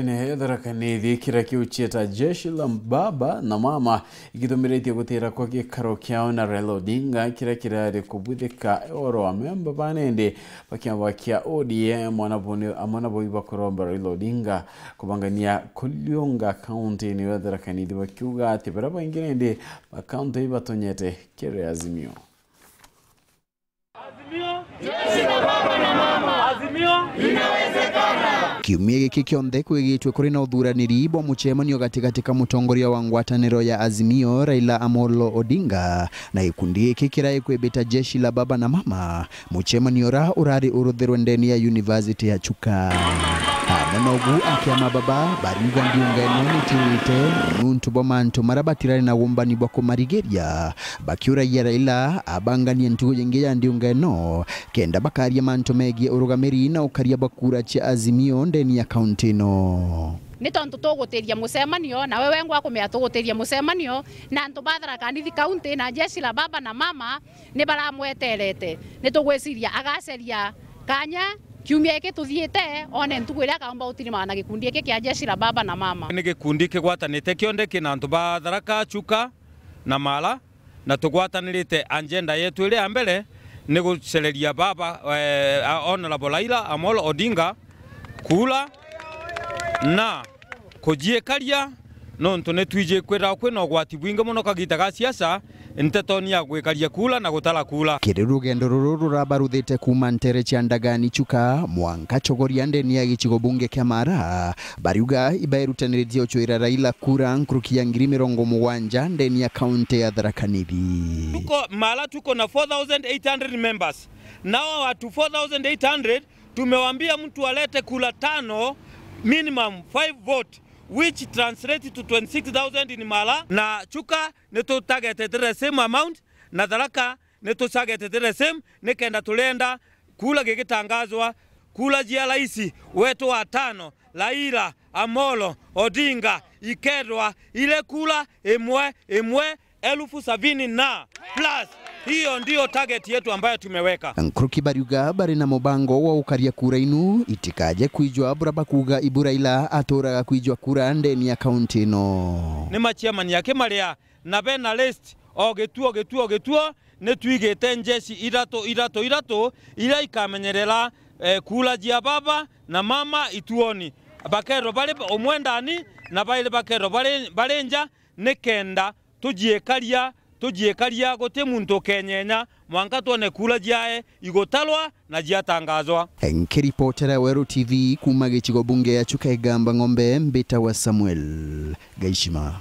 nehetheraga nä thä kä ra kä jeshi la baba na mama igitå mä rätie gå tä ra kwa gä karo kä ao na rela odinga kä rä a kä rarä kå mbuthä ka oro amemba banende bakiamba kĩa odm mwanavoi bakoromba rela odinga kũbangania kũlyonga kaunti nä wetherakanithä bakiuga atä bara baingä nende bakaunti batonyete kä azimio, azimio. Yes. Kiumia giki kionthe kwigitwe kuri na uthuraniri bwa mucemanio gatigati ka mutongoria wa ngwataniro ya Azimio Raila Amolo Odinga na gikundi giki kiraekwibita jeshi la baba na mama. Mucemanio ra urari uruthirwe ndeni ya University ya Chuka nanogu akiamababa baringandiungainoni tiite nuntu bomantu marabatirari nawombani bwa kumarigeria bakiuragia raila abangania ntugo jengeya ndiungaino kenda bakaria mantu megie urugamiri na ukaria bakura cia azimio ndeni ya kaunti ino nä tondå tå gå tä ria må cemanio nawe wengwa kå mä a tå gå tä na ntå bathara kanithi kauntä na jeshi la baba na mama nä baramweterete nä tå gwä ciria agaceria kanya kiumia gä tuthiete one ntugå ä rä utirima na gikundi kundi kia jeshi la baba na mama ni gikundi kundi kä gwatanä te na ba chuka na mara na tugwatanirite agenda rä anjenda yetu ile ambele ni mbere baba eh, honorable Raila Amolo Odinga kula na kå njiä karia no ntå nä na gwati bwingi må kagita ga ciaca ntetonia gwikaria kula na gutara kula kiri rugendo ruru rurabaruthite kuma ntere cia ndagani chuka mwanka chogoria ndeni ya gichigobunge bunge kia mara bariuga ibairutaniritio chwira raila kura nkurukia ngiri mirongo mugwanja ndeni ya kaunti ya tharaka tuko mala tuko na 4800 members nao watu 4800 tumewambia mtu alete kula tano minimum 5 vote which translates to 26,000 in Mala na Chuka neto targeted the same amount na Tharaka neto targeted the same nekenda tulenda kula gigitangazwa kula jia laisi wetu wa tano Raila Amolo Odinga ikerwa ile kula imwe imwe elufu sabini na plus hiyo ndiyo target yetu ambayo tumeweka. Nkruki bariuga bari na mubango wa ukaria kura inu itikaje kwijwa buraba kuga iburaila aturaga kwijwa kura ndeni ya kaunti ino ni machiamani yake maria na bena list ogituo gituo gituo nä tuigä njeci irato irato iratå iria ikamenyerera eh, kula jia baba na mama ituoni bakero bari umwe na bairi bakero bari nja nä kenda tujiekaria tujiika guti muntu ukenyenya mwanka twone kura jae igutarwa na jiatangazwa nkiripotera weru tv kuma gicigo bunge ya chuka igamba ng'ombe mbita wa samuel gaishima